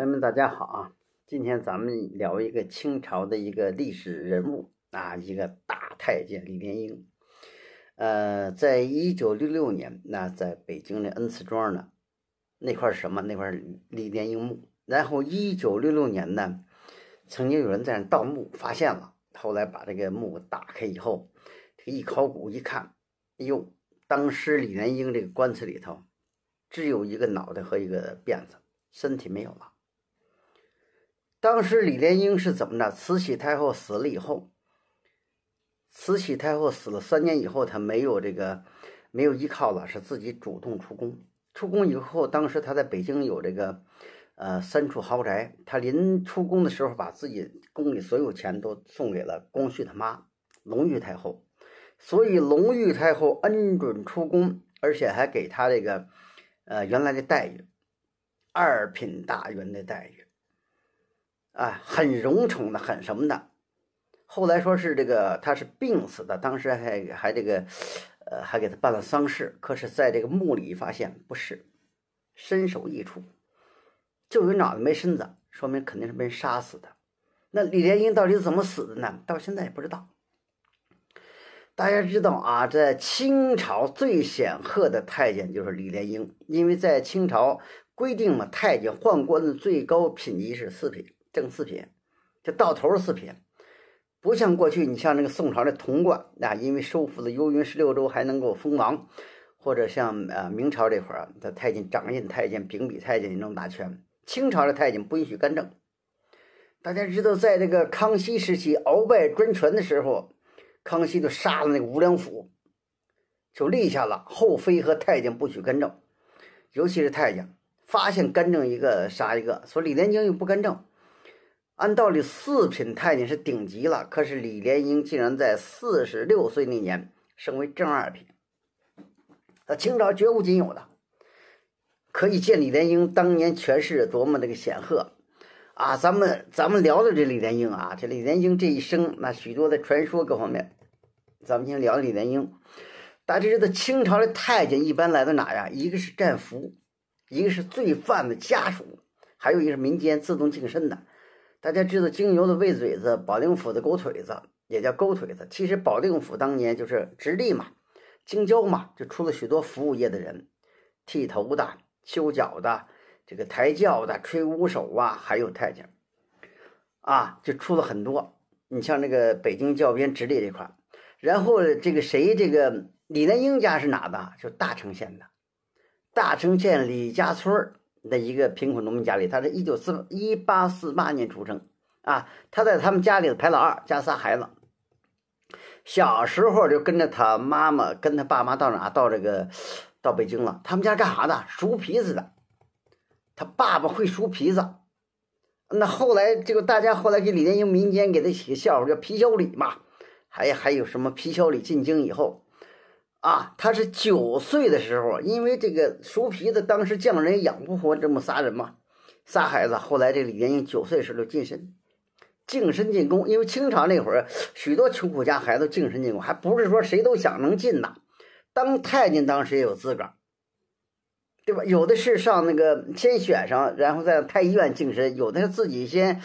朋友们，大家好啊！今天咱们聊一个清朝的一个历史人物啊，一个大太监李莲英。呃，在一九六六年，那在北京的恩赐庄呢，那块儿什么？那块儿李莲英墓。然后一九六六年呢，曾经有人在那盗墓，发现了。后来把这个墓打开以后，这个一考古一看，哎呦，当时李莲英这个棺材里头，只有一个脑袋和一个辫子，身体没有了。当时李莲英是怎么着？慈禧太后死了以后，慈禧太后死了三年以后，他没有这个，没有依靠了，是自己主动出宫。出宫以后，当时他在北京有这个，呃，三处豪宅。他临出宫的时候，把自己宫里所有钱都送给了光绪他妈，隆裕太后。所以隆裕太后恩准出宫，而且还给他这个，呃，原来的待遇，二品大员的待遇。啊，很荣宠的，很什么的。后来说是这个，他是病死的，当时还还这个，呃，还给他办了丧事。可是，在这个墓里发现不是，身首异处，就有脑袋没身子，说明肯定是被人杀死的。那李莲英到底怎么死的呢？到现在也不知道。大家知道啊，在清朝最显赫的太监就是李莲英，因为在清朝规定嘛，太监宦官的最高品级是四品。正四品，就到头四品，不像过去，你像那个宋朝的潼关啊，因为收复了幽云十六州，还能够封王，或者像呃明朝这块儿的太监掌印太监秉笔太监也能大权。清朝的太监不允许干政，大家知道，在这个康熙时期，鳌拜专权的时候，康熙就杀了那个吴良辅，就立下了后妃和太监不许干政，尤其是太监，发现干政一个杀一个。说李连英又不干政。按道理，四品太监是顶级了。可是李莲英竟然在四十六岁那年升为正二品，那清朝绝无仅有的。可以见李莲英当年权势多么那个显赫啊！咱们咱们聊聊这李莲英啊，这李莲英这一生那许多的传说各方面，咱们先聊李莲英。大家知道清朝的太监一般来自哪呀？一个是战俘，一个是罪犯的家属，还有一个是民间自动净身的。大家知道京油的卫嘴子，保定府的狗腿子，也叫狗腿子。其实保定府当年就是直隶嘛，京郊嘛，就出了许多服务业的人，剃头的、修脚的、这个抬轿的、吹鼓手啊，还有太监，啊，就出了很多。你像这个北京教鞭直隶这块，然后这个谁，这个李莲英家是哪的？就大城县的，大城县李家村那一个贫困农民家里，他是一九四一八四八年出生，啊，他在他们家里排老二，家仨孩子。小时候就跟着他妈妈，跟他爸妈到哪，到这个，到北京了。他们家干啥的？熟皮子的。他爸爸会熟皮子，那后来这个大家后来给李连英民间给他起个笑话，叫皮小李嘛，还还有什么皮小李进京以后。啊，他是九岁的时候，因为这个熟皮子当时匠人养不活这么仨人嘛，仨孩子。后来这李莲英九岁时候进身，净身进宫。因为清朝那会儿，许多穷苦家孩子净身进宫，还不是说谁都想能进的。当太监当时也有资格，对吧？有的是上那个先选上，然后再太医院净身；有的是自己先，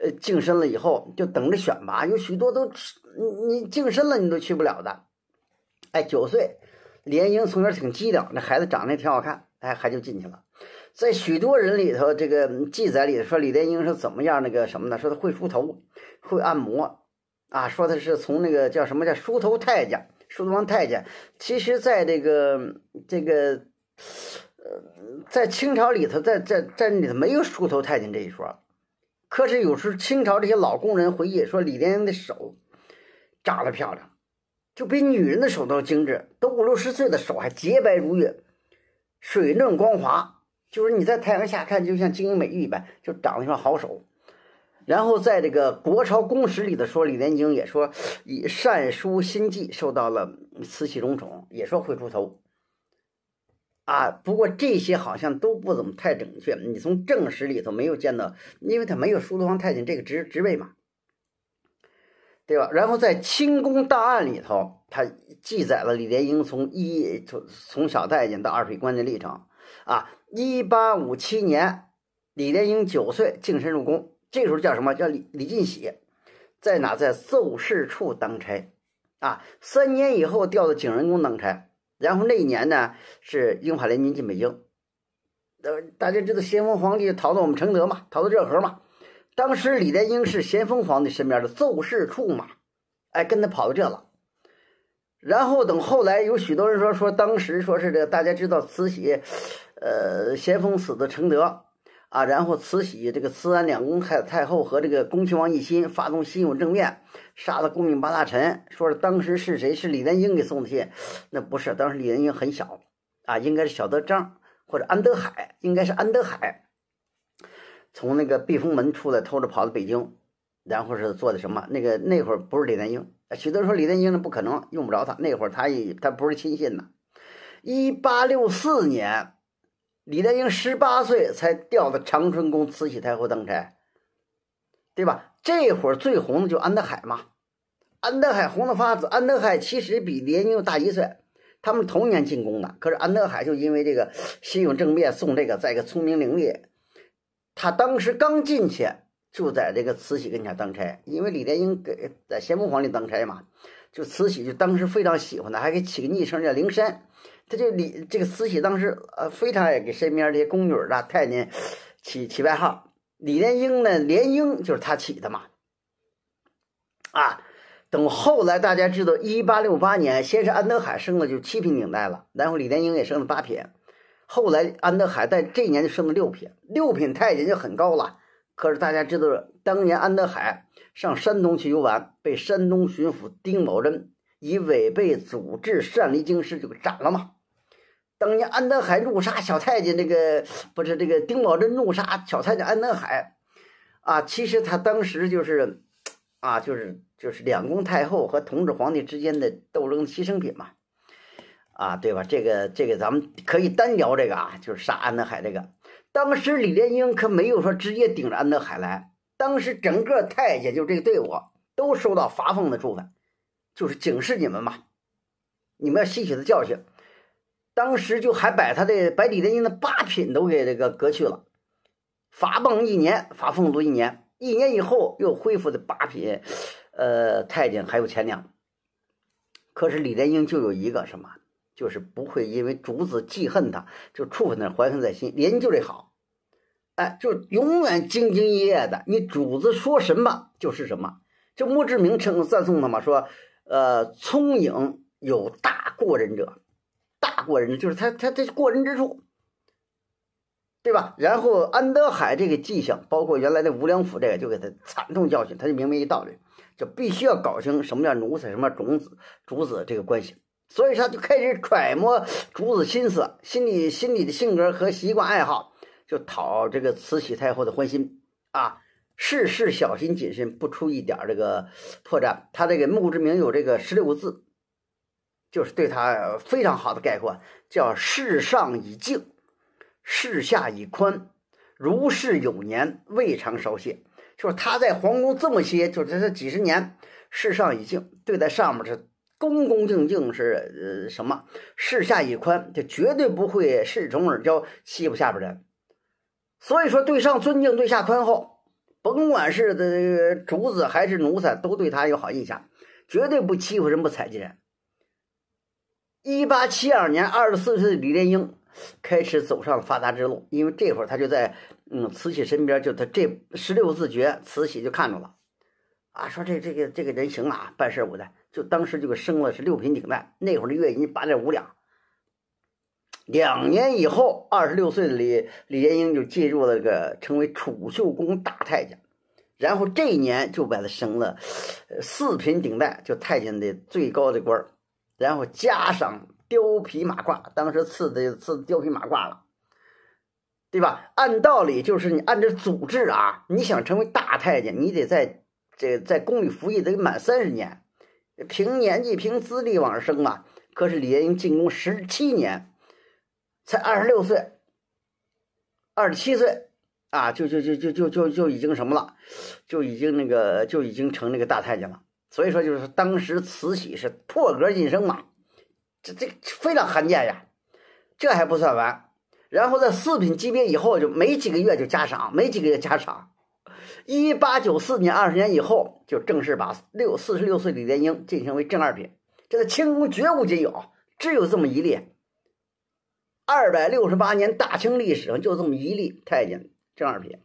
呃，净身了以后就等着选拔。有许多都，你你净身了，你都去不了的。哎，九岁，李莲英从小挺机灵，那孩子长得也挺好看，哎，还就进去了。在许多人里头，这个记载里头说李莲英是怎么样那个什么呢？说他会梳头，会按摩，啊，说他是从那个叫什么叫梳头太监、梳王太监。其实，在这个这个呃，在清朝里头，在在在里头没有梳头太监这一说。可是有时候清朝这些老工人回忆说，李莲英的手长得漂亮。就比女人的手都精致，都五六十岁的手还洁白如玉，水嫩光滑。就是你在太阳下看，就像精英美玉一般，就长了一双好手。然后在这个《国朝公史》里头说，李莲英也说以善书心计，受到了慈禧荣宠，也说会出头。啊，不过这些好像都不怎么太准确。你从正史里头没有见到，因为他没有书东王太监这个职职位嘛。对吧？然后在清宫档案里头，它记载了李莲英从一从从小太监到二品官的历程。啊，一八五七年，李莲英九岁净身入宫，这时候叫什么叫李李进喜，在哪在奏事处当差啊？三年以后调到景仁宫当差，然后那一年呢是英法联军进北京，呃，大家知道咸丰皇帝逃到我们承德嘛，逃到热河嘛。当时李莲英是咸丰皇帝身边的奏事处嘛，哎，跟他跑到这了。然后等后来有许多人说说，当时说是这大家知道慈禧，呃，咸丰死的承德啊，然后慈禧这个慈安两宫太太后和这个恭亲王奕欣发动辛酉政变，杀了恭命八大臣，说是当时是谁是李莲英给送的信，那不是，当时李莲英很小啊，应该是小德张或者安德海，应该是安德海。从那个避风门出来，偷着跑到北京，然后是做的什么？那个那会儿不是李莲英，许多人说李莲英那不可能，用不着他。那会儿他也他不是亲信呐。一八六四年，李莲英十八岁才调到长春宫慈禧太后当差，对吧？这会儿最红的就安德海嘛。安德海红的发紫。安德海其实比莲英大一岁，他们同年进宫的。可是安德海就因为这个心勇政变，送这个再个聪明伶俐。他当时刚进去就在这个慈禧跟前当差，因为李莲英给在咸丰皇帝当差嘛，就慈禧就当时非常喜欢他，还给起个昵称叫灵山。他就李这个慈禧当时呃非常爱给身边这些宫女啊太监起起外号，李莲英呢莲英就是他起的嘛。啊，等后来大家知道，一八六八年先是安德海生了就七品顶戴了，然后李莲英也生了八品。后来，安德海在这年就升了六品，六品太监就很高了。可是大家知道，当年安德海上山东去游玩，被山东巡抚丁宝桢以违背祖制、擅离京师就给斩了嘛。当年安德海怒杀小太监，那个不是这个丁宝桢怒杀小太监安德海，啊，其实他当时就是，啊，就是就是两宫太后和同治皇帝之间的斗争牺牲品嘛。啊，对吧？这个这个咱们可以单聊这个啊，就是杀安德海这个。当时李莲英可没有说直接顶着安德海来，当时整个太监就这个队伍都受到罚俸的处分，就是警示你们嘛，你们要吸取的教训。当时就还把他的把李莲英的八品都给这个革去了，罚俸一年，罚俸禄一年，一年以后又恢复的八品，呃，太监还有前粮。可是李莲英就有一个什么？就是不会因为主子记恨他，就处分那怀恨在心。人就得好，哎，就永远兢兢业业的。你主子说什么就是什么。这墓志铭称赞颂的嘛，说，呃，聪颖有大过人者，大过人就是他，他他过人之处，对吧？然后安德海这个迹象，包括原来的吴良辅这个，就给他惨痛教训。他就明白一道理，就必须要搞清什么叫奴才，什么种子，主子这个关系。所以他就开始揣摩主子心思、心里心里的性格和习惯爱好，就讨这个慈禧太后的欢心啊，事事小心谨慎，不出一点这个破绽。他这个墓志铭有这个十六个字，就是对他非常好的概括，叫“世上以静，世下以宽，如是有年，未尝稍懈”。就是他在皇宫这么些，就是这几十年，世上已静，对待上面是。恭恭敬敬是呃什么？事下以宽，就绝对不会恃宠而骄，欺负下边人。所以说，对上尊敬，对下宽厚，甭管是主子还是奴才，都对他有好印象，绝对不欺负人，不踩及人。一八七二年，二十四岁的李莲英开始走上了发达之路，因为这会儿他就在嗯慈禧身边，就他这十六字诀，慈禧就看着了，啊，说这这个这个人行啊，办事不赖。就当时就给升了，是六品顶戴。那会儿的月银八点五两。两年以后，二十六岁的李李莲英就进入了个成为储秀宫大太监。然后这一年就把他升了四品顶戴，就太监的最高的官然后加上貂皮马褂，当时赐的赐貂皮马褂了，对吧？按道理就是你按照祖制啊，你想成为大太监，你得在这在宫里服役得满三十年。凭年纪、凭资历往升嘛，可是李莲英进宫十七年，才二十六岁、二十七岁啊，就就就就就就就已经什么了，就已经那个就已经成那个大太监了。所以说，就是当时慈禧是破格晋升嘛，这这非常罕见呀。这还不算完，然后在四品级别以后，就没几个月就加赏，没几个月加赏。一八九四年，二十年以后，就正式把六四十六岁李莲英晋升为正二品。这个清宫绝无仅有，只有这么一例。二百六十八年大清历史上就这么一例太监正二品，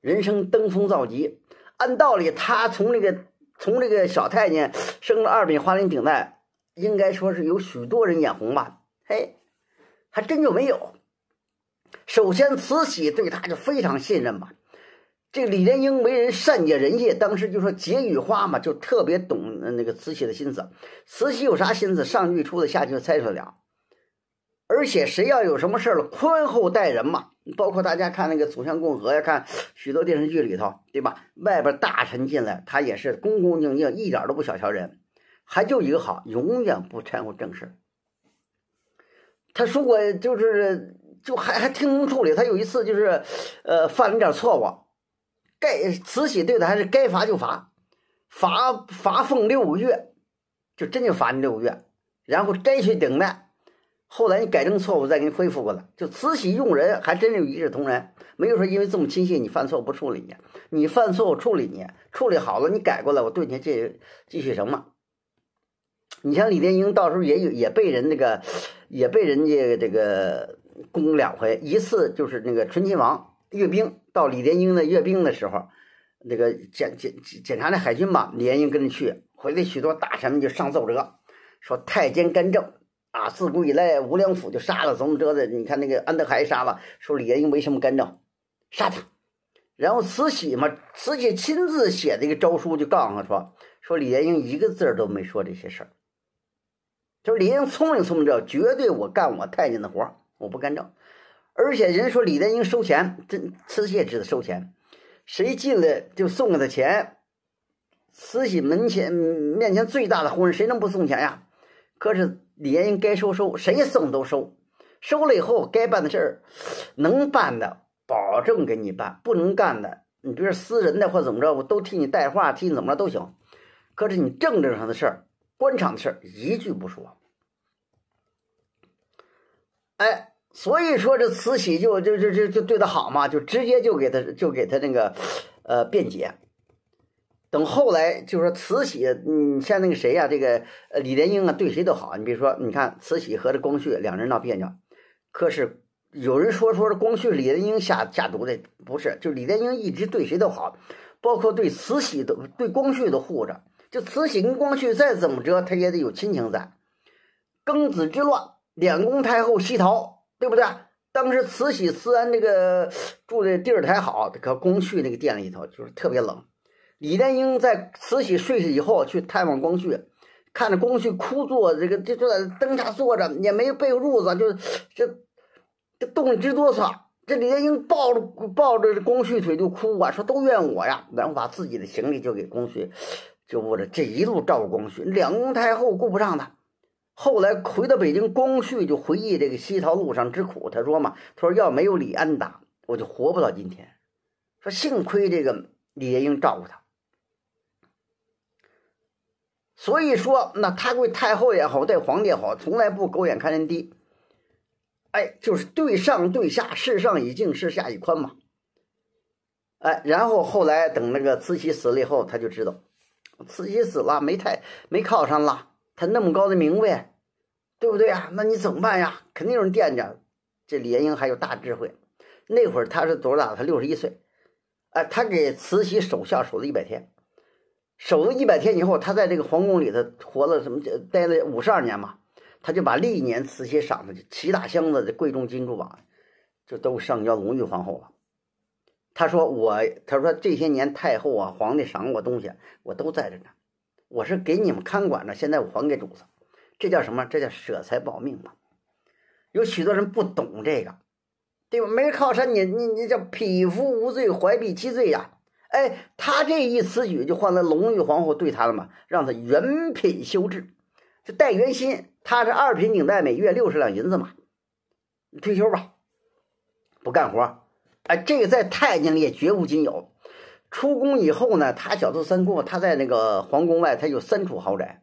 人生登峰造极。按道理，他从那个从这个小太监升了二品花翎顶戴，应该说是有许多人眼红吧？嘿，还真就没有。首先，慈禧对他就非常信任吧。这李莲英为人善解人意，当时就说解语花嘛，就特别懂那个慈禧的心思。慈禧有啥心思，上句出的下句猜来了。而且谁要有什么事了，宽厚待人嘛。包括大家看那个《走向共和》呀，看许多电视剧里头，对吧？外边大臣进来，他也是恭恭敬敬，一点都不小瞧人。还就一个好，永远不掺和正事。他如果就是就还还听从处理，他有一次就是，呃，犯了点错误。该慈禧对他还是该罚就罚，罚罚俸六个月，就真就罚你六个月，然后摘去顶戴。后来你改正错误，再给你恢复过来。就慈禧用人还真是一视同仁，没有说因为这么亲信你犯错误不处理你，你犯错误处理你，处理好了你改过来，我对你继继续什么。你像李莲英，到时候也有也被人那个，也被人家这个攻两回，一次就是那个醇亲王阅兵。到李莲英的阅兵的时候，那个检检检查那海军吧，李莲英跟着去，回来许多大臣们就上奏折，说太监干政啊！自古以来，吴良辅就杀了怎么着的？你看那个安德海杀了，说李莲英没什么干政，杀他。然后慈禧嘛，慈禧亲自写这个诏书，就告诉他说，说李莲英一个字儿都没说这些事儿，就是李莲英聪明聪明着，绝对我干我太监的活，我不干政。而且人说李莲英收钱，真慈禧也知道收钱，谁进来就送给他钱。慈禧门前面前最大的红人，谁能不送钱呀？可是李莲英该收收，谁送都收。收了以后，该办的事儿，能办的保证给你办，不能干的，你比如私人的或怎么着，我都替你带话，替你怎么着都行。可是你政治上的事儿、官场的事儿，一句不说。哎。所以说这慈禧就就就就就对他好嘛，就直接就给他就给他那个，呃，辩解。等后来就说慈禧，你像那个谁呀，这个呃李莲英啊，对谁都好。你比如说，你看慈禧和这光绪两人闹别扭，可是有人说说这光绪李莲英下下毒的，不是？就李莲英一直对谁都好，包括对慈禧都对光绪都护着。就慈禧跟光绪再怎么着，他也得有亲情在。庚子之乱，两宫太后西逃。对不对？当时慈禧虽然那个住的地儿太好，可光绪那个店里头就是特别冷。李莲英在慈禧睡下以后去探望光绪，看着光绪枯坐，这个就坐在灯下坐着，也没被褥子，就就就冻得直哆嗦。这李莲英抱着抱着光绪腿就哭啊，说都怨我呀。然后把自己的行李就给光绪，就我着这一路照顾光绪，两太后顾不上他。后来回到北京，光绪就回忆这个西逃路上之苦。他说嘛：“他说要没有李安达，我就活不到今天。说幸亏这个李莲英照顾他。所以说，那他对太后也好，对皇帝也好，从来不狗眼看人低。哎，就是对上对下，事上已敬，是下已宽嘛。哎，然后后来等那个慈禧死了以后，他就知道，慈禧死了，没太没靠上了。”他那么高的名位，对不对啊？那你怎么办呀？肯定有人惦着。这李莲英还有大智慧。那会儿他是多大？他六十一岁。哎，他给慈禧守孝守了一百天，守了一百天以后，他在这个皇宫里头活了什么？待了五十二年嘛。他就把历年慈禧赏的七大箱子的贵重金珠宝，就都上交隆裕皇后了。他说我，他说这些年太后啊，皇帝赏我东西，我都在这呢。我是给你们看管的，现在我还给主子，这叫什么？这叫舍财保命嘛。有许多人不懂这个，对吧？没靠山，你你你叫匹夫无罪，怀璧其罪呀！哎，他这一此举，就换来隆裕皇后对他了嘛，让他原品修制。就带原薪，他是二品顶戴，每月六十两银子嘛，退休吧，不干活。哎，这个在太监里也绝无仅有。出宫以后呢，他小住三姑他在那个皇宫外，他有三处豪宅，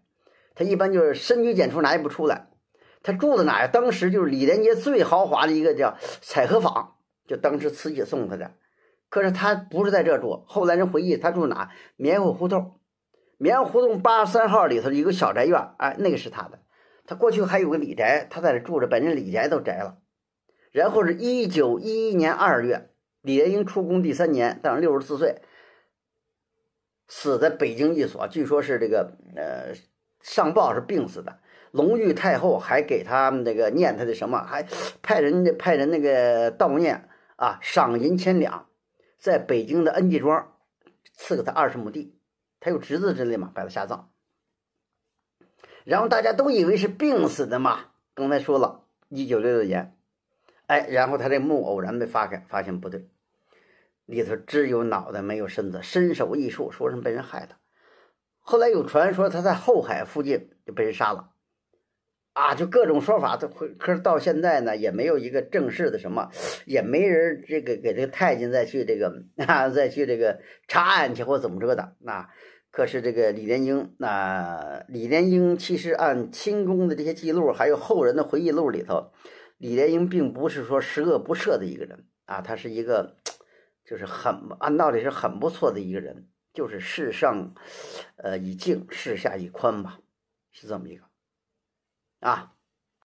他一般就是深居简出，哪也不出来。他住在哪呀？当时就是李连杰最豪华的一个叫采荷坊，就当时慈禧送他的。可是他不是在这住，后来人回忆他住哪？棉花胡同，棉花胡同八十三号里头一个小宅院，哎，那个是他的。他过去还有个李宅，他在这住着，把人李宅都宅了。然后是一九一一年二月，李连英出宫第三年，当时六十四岁。死在北京一所，据说是这个呃，上报是病死的。隆裕太后还给他们那个念他的什么，还派人派人那个悼念啊，赏银千两，在北京的恩济庄赐给他二十亩地，他有侄子之类嘛，把他下葬。然后大家都以为是病死的嘛，刚才说了一九六六年，哎，然后他这墓偶然被发现，发现不对。里头只有脑袋没有身子，身首异处，说是被人害的。后来有传说他在后海附近就被人杀了，啊，就各种说法都。可是到现在呢，也没有一个正式的什么，也没人这个给这个太监再去这个啊，再去这个查案去或怎么着的。那可是这个李莲英，那李莲英其实按清宫的这些记录，还有后人的回忆录里头，李莲英并不是说十恶不赦的一个人啊，他是一个。就是很，按道理是很不错的一个人，就是世上，呃，以静，世下一宽吧，是这么一个，啊。